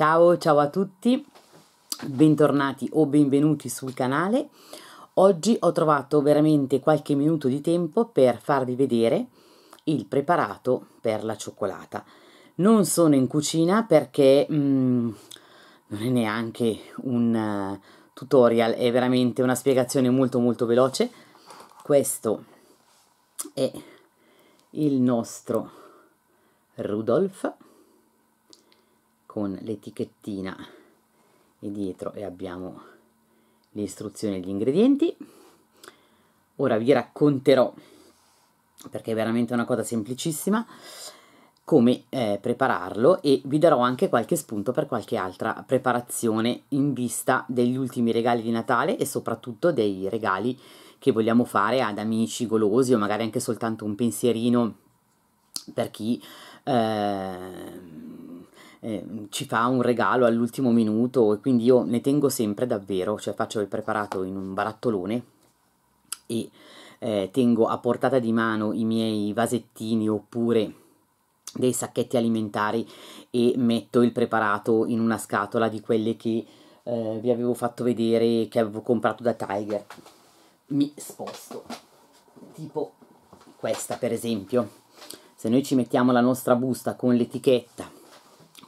Ciao, ciao a tutti, bentornati o benvenuti sul canale. Oggi ho trovato veramente qualche minuto di tempo per farvi vedere il preparato per la cioccolata. Non sono in cucina perché mm, non è neanche un uh, tutorial, è veramente una spiegazione molto molto veloce. Questo è il nostro Rudolf con l'etichettina e dietro e abbiamo le istruzioni e gli ingredienti. Ora vi racconterò, perché è veramente una cosa semplicissima, come eh, prepararlo e vi darò anche qualche spunto per qualche altra preparazione in vista degli ultimi regali di Natale e soprattutto dei regali che vogliamo fare ad amici golosi o magari anche soltanto un pensierino per chi eh, eh, ci fa un regalo all'ultimo minuto e quindi io ne tengo sempre davvero, cioè faccio il preparato in un barattolone e eh, tengo a portata di mano i miei vasettini oppure dei sacchetti alimentari e metto il preparato in una scatola di quelle che eh, vi avevo fatto vedere che avevo comprato da Tiger. Mi sposto, tipo questa per esempio. Se noi ci mettiamo la nostra busta con l'etichetta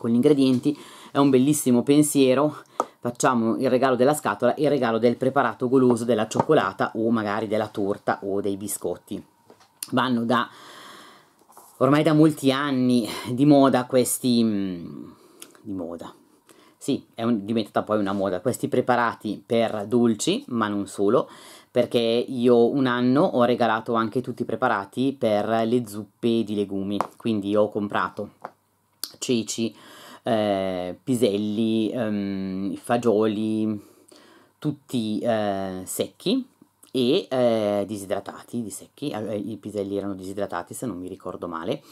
con gli ingredienti, è un bellissimo pensiero, facciamo il regalo della scatola il regalo del preparato goloso della cioccolata o magari della torta o dei biscotti. Vanno da ormai da molti anni di moda questi mm, di moda. Sì, è un, diventata poi una moda questi preparati per dolci, ma non solo, perché io un anno ho regalato anche tutti i preparati per le zuppe di legumi, quindi ho comprato ceci, eh, piselli, ehm, fagioli, tutti eh, secchi e eh, disidratati, di secchi, ah, eh, i piselli erano disidratati se non mi ricordo male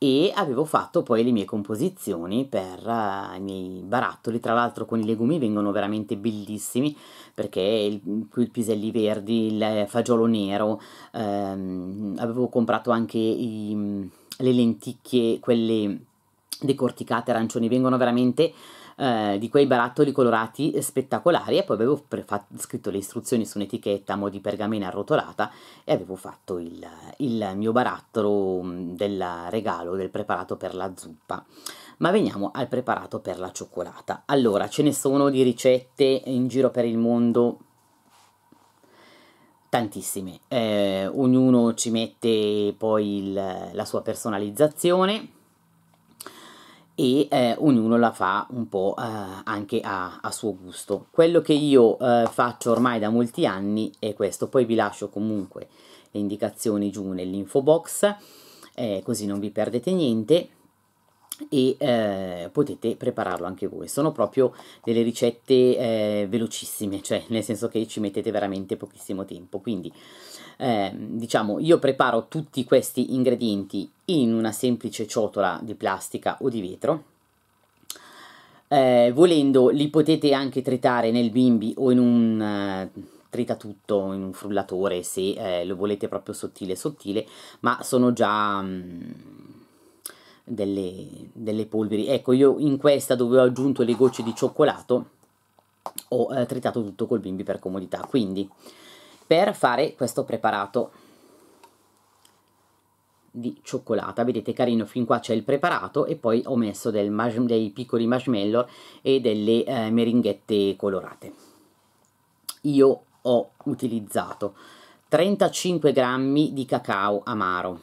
e avevo fatto poi le mie composizioni per uh, i miei barattoli, tra l'altro con i legumi vengono veramente bellissimi perché i piselli verdi, il fagiolo nero, ehm, avevo comprato anche i, le lenticchie, quelle decorticate arancioni, vengono veramente eh, di quei barattoli colorati spettacolari e poi avevo scritto le istruzioni su un'etichetta a mo' di pergamena arrotolata e avevo fatto il, il mio barattolo mm, del regalo del preparato per la zuppa. Ma veniamo al preparato per la cioccolata. Allora, ce ne sono di ricette in giro per il mondo tantissime, eh, ognuno ci mette poi il, la sua personalizzazione e eh, ognuno la fa un po' eh, anche a, a, suo gusto. Quello che io eh, faccio ormai da molti anni è questo, poi vi lascio comunque le indicazioni giù nell'info box, eh, così non vi perdete niente e eh, potete prepararlo anche voi. Sono proprio delle ricette eh, velocissime, cioè nel senso che ci mettete veramente pochissimo tempo, quindi eh, diciamo io preparo tutti questi ingredienti in una semplice ciotola di plastica o di vetro eh, volendo li potete anche tritare nel bimbi o in un eh, tritatutto, in un frullatore se eh, lo volete proprio sottile sottile, ma sono già mh, mm, delle, delle, polveri. Ecco, io in questa dove ho aggiunto le gocce di cioccolato ho eh, tritato tutto col bimbi per comodità, quindi per fare questo preparato di cioccolata vedete carino fin qua c'è il preparato e poi ho messo dei piccoli marshmallow e delle eh, meringhette colorate io ho utilizzato 35 grammi di cacao amaro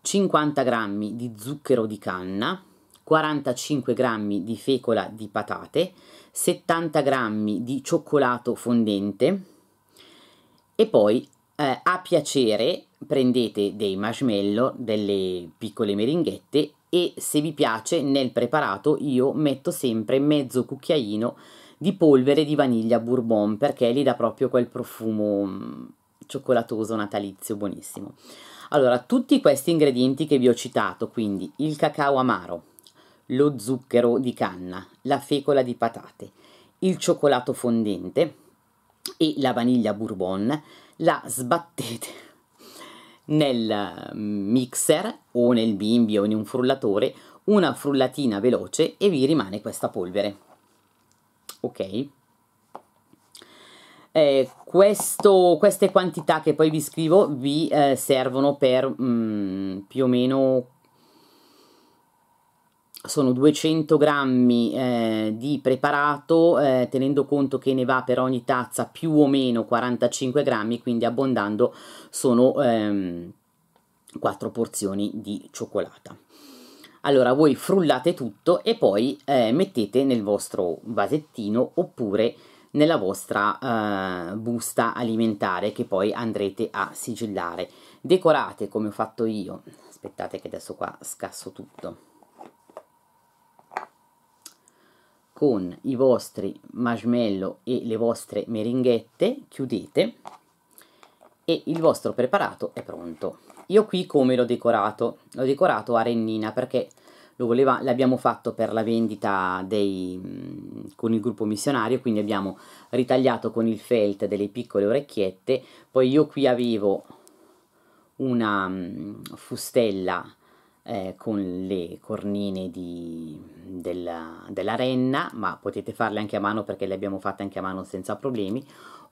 50 grammi di zucchero di canna 45 grammi di fecola di patate 70 grammi di cioccolato fondente e poi eh, a piacere prendete dei marshmallow, delle piccole meringhette e se vi piace nel preparato io metto sempre mezzo cucchiaino di polvere di vaniglia bourbon perché gli dà proprio quel profumo mm, cioccolatoso natalizio buonissimo. Allora, tutti questi ingredienti che vi ho citato, quindi il cacao amaro, lo zucchero di canna, la fecola di patate, il cioccolato fondente, e la vaniglia bourbon la sbattete nel mm, mixer o nel bimbi o in un frullatore una frullatina veloce e vi rimane questa polvere ok eh, questo, queste quantità che poi vi scrivo vi eh, servono per mh, mm, più o meno sono 200 grammi eh, di preparato eh, tenendo conto che ne va per ogni tazza più o meno 45 grammi quindi abbondando sono ehm, 4 porzioni di cioccolata allora voi frullate tutto e poi eh, mettete nel vostro vasettino oppure nella vostra eh, busta alimentare che poi andrete a sigillare decorate come ho fatto io aspettate che adesso qua scasso tutto con i vostri marshmallow e le vostre meringhette, chiudete e il vostro preparato è pronto. Io qui come l'ho decorato? L'ho decorato a rennina perché voleva, l'abbiamo fatto per la vendita dei, con il gruppo missionario, quindi abbiamo ritagliato con il felt delle piccole orecchiette, poi io qui avevo una fustella eh, con le cornine di, della, della, renna, ma potete farle anche a mano perché le abbiamo fatte anche a mano senza problemi,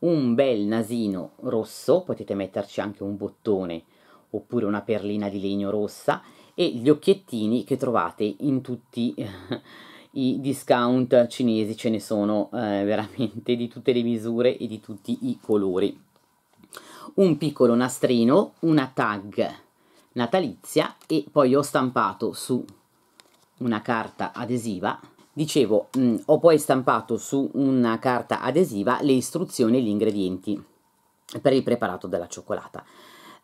un bel nasino rosso, potete metterci anche un bottone oppure una perlina di legno rossa e gli occhiettini che trovate in tutti i discount cinesi, ce ne sono eh, veramente di tutte le misure e di tutti i colori. Un piccolo nastrino, una tag natalizia e poi ho stampato su una carta adesiva dicevo mh, mm, ho poi stampato su una carta adesiva le istruzioni e gli ingredienti per il preparato della cioccolata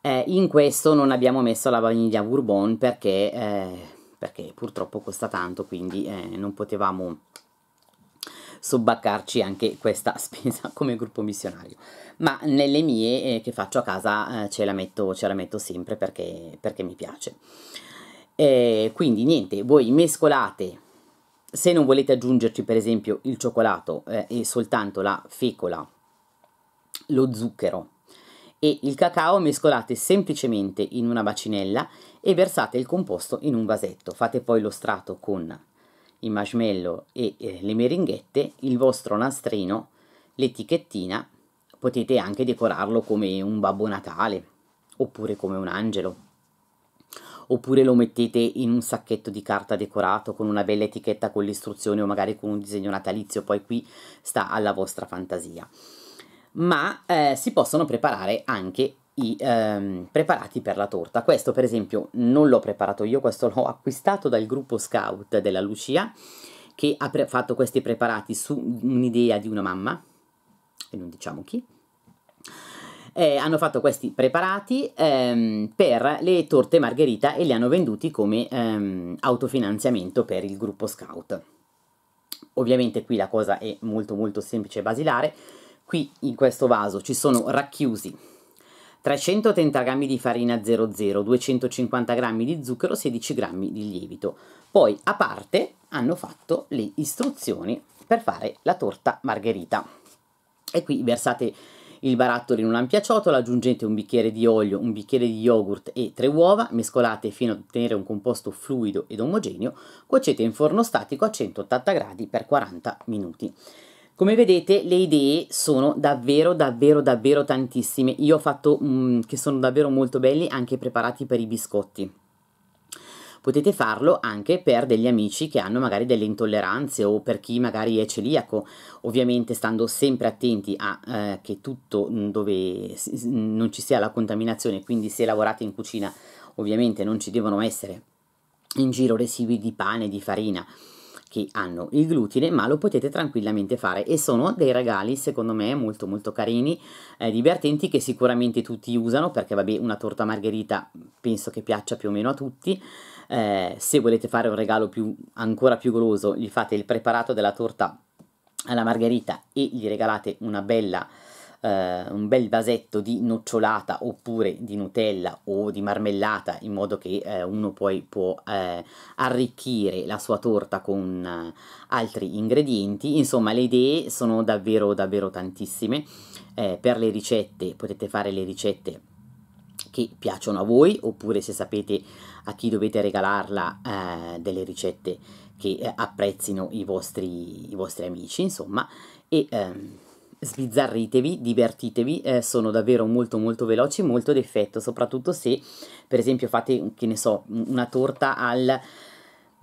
eh, in questo non abbiamo messo la vaniglia bourbon perché, eh, perché purtroppo costa tanto quindi eh, non potevamo sobbaccarci anche questa spesa come gruppo missionario. Ma nelle mie eh, che faccio a casa eh, ce, la metto, ce, la metto, sempre perché, perché mi piace. Eh, quindi niente, voi mescolate, se non volete aggiungerci per esempio il cioccolato eh, e soltanto la fecola, lo zucchero e il cacao mescolate semplicemente in una bacinella e versate il composto in un vasetto. Fate poi lo strato con i marshmallow e eh, le meringhette, il vostro nastrino, l'etichettina, potete anche decorarlo come un Babbo Natale oppure come un angelo. Oppure lo mettete in un sacchetto di carta decorato con una bella etichetta con l'istruzione o magari con un disegno natalizio, poi qui sta alla vostra fantasia. Ma eh, si possono preparare anche i ehm, preparati per la torta. Questo per esempio non l'ho preparato io, questo l'ho acquistato dal gruppo scout della Lucia che ha fatto questi preparati su un'idea di una mamma, e non diciamo chi, eh, hanno fatto questi preparati ehm, per le torte margherita e li hanno venduti come ehm, autofinanziamento per il gruppo scout. Ovviamente qui la cosa è molto molto semplice e basilare, qui in questo vaso ci sono racchiusi 330 g di farina 00, 250 g di zucchero, 16 g di lievito. Poi a parte hanno fatto le istruzioni per fare la torta margherita. E qui versate il barattolo in un'ampia ciotola, aggiungete un bicchiere di olio, un bicchiere di yogurt e tre uova, mescolate fino ad ottenere un composto fluido ed omogeneo, cuocete in forno statico a 180 gradi per 40 minuti. Come vedete le idee sono davvero davvero davvero tantissime, io ho fatto mm, che sono davvero molto belli anche preparati per i biscotti. Potete farlo anche per degli amici che hanno magari delle intolleranze o per chi magari è celiaco, ovviamente stando sempre attenti a eh, che tutto mm, dove mm, non ci sia la contaminazione, quindi se lavorate in cucina ovviamente non ci devono essere in giro residui di pane, di farina, che hanno il glutine, ma lo potete tranquillamente fare e sono dei regali secondo me molto molto carini, eh, divertenti che sicuramente tutti usano perché vabbè una torta margherita penso che piaccia più o meno a tutti. Eh, se volete fare un regalo più, ancora più goloso, gli fate il preparato della torta alla margherita e gli regalate una bella eh, un bel vasetto di nocciolata oppure di Nutella o di marmellata in modo che eh, uno poi può eh, arricchire la sua torta con eh, altri ingredienti. Insomma le idee sono davvero davvero tantissime. Eh, per le ricette potete fare le ricette che piacciono a voi oppure se sapete a chi dovete regalarla eh, delle ricette che eh, apprezzino i vostri, i vostri, amici insomma e ehm, sbizzarritevi, divertitevi, eh, sono davvero molto molto veloci e molto d'effetto, soprattutto se per esempio fate, che ne so, una torta al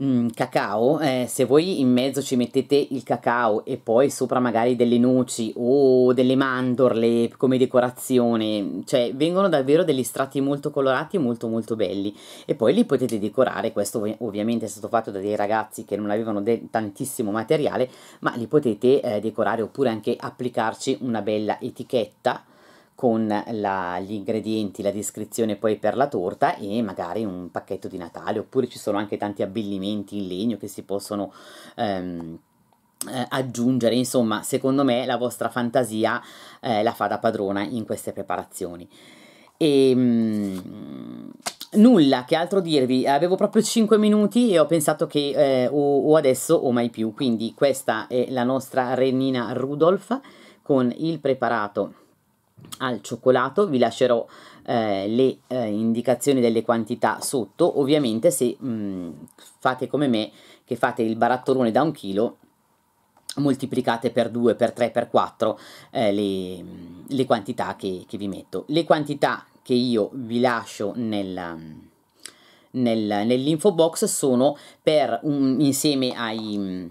Mm, cacao, eh, se voi in mezzo ci mettete il cacao e poi sopra magari delle noci o delle mandorle come decorazione, cioè vengono davvero degli strati molto colorati e molto molto belli e poi li potete decorare, questo ovviamente è stato fatto da dei ragazzi che non avevano tantissimo materiale, ma li potete eh, decorare oppure anche applicarci una bella etichetta con la, gli ingredienti, la descrizione poi per la torta e magari un pacchetto di Natale, oppure ci sono anche tanti abbellimenti in legno che si possono ehm, eh, aggiungere insomma secondo me la vostra fantasia eh, la fa da padrona in queste preparazioni e ehm, mh, nulla che altro dirvi avevo proprio 5 minuti e ho pensato che eh, o, o, adesso o mai più quindi questa è la nostra renina Rudolf con il preparato al cioccolato, vi lascerò eh, le eh, indicazioni delle quantità sotto, ovviamente se mh, mm, fate come me che fate il barattolone da un chilo moltiplicate per 2, per 3, per 4 eh, le, le, quantità che, che, vi metto. Le quantità che io vi lascio nella, nel, nell'info box sono per un, insieme ai mm,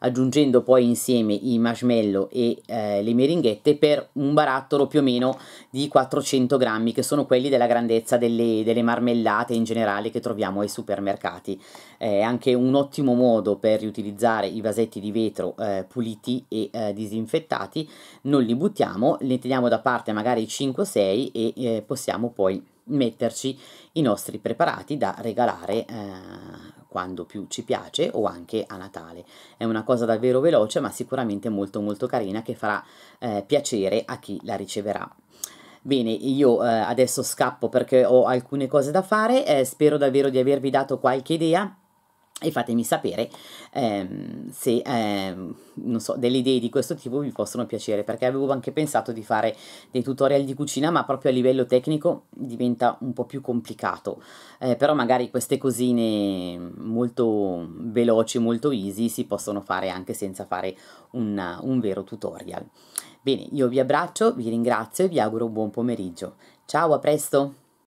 aggiungendo poi insieme i marshmallow e eh, le meringhette per un barattolo più o meno di 400 grammi che sono quelli della grandezza delle, delle marmellate in generale che troviamo ai supermercati eh, anche un ottimo modo per riutilizzare i vasetti di vetro eh, puliti e eh, disinfettati non li buttiamo li teniamo da parte magari 5-6 e eh, possiamo poi metterci i nostri preparati da regalare eh, quando più ci piace o anche a Natale. È una cosa davvero veloce ma sicuramente molto molto carina che farà eh, piacere a chi la riceverà. Bene, io eh, adesso scappo perché ho alcune cose da fare, eh, spero davvero di avervi dato qualche idea e fatemi sapere ehm, se ehm, so, delle idee di questo tipo vi possono piacere perché avevo anche pensato di fare dei tutorial di cucina ma proprio a livello tecnico diventa un po' più complicato eh, però magari queste cosine molto veloci molto easy si possono fare anche senza fare una, un vero tutorial bene io vi abbraccio vi ringrazio e vi auguro un buon pomeriggio ciao a presto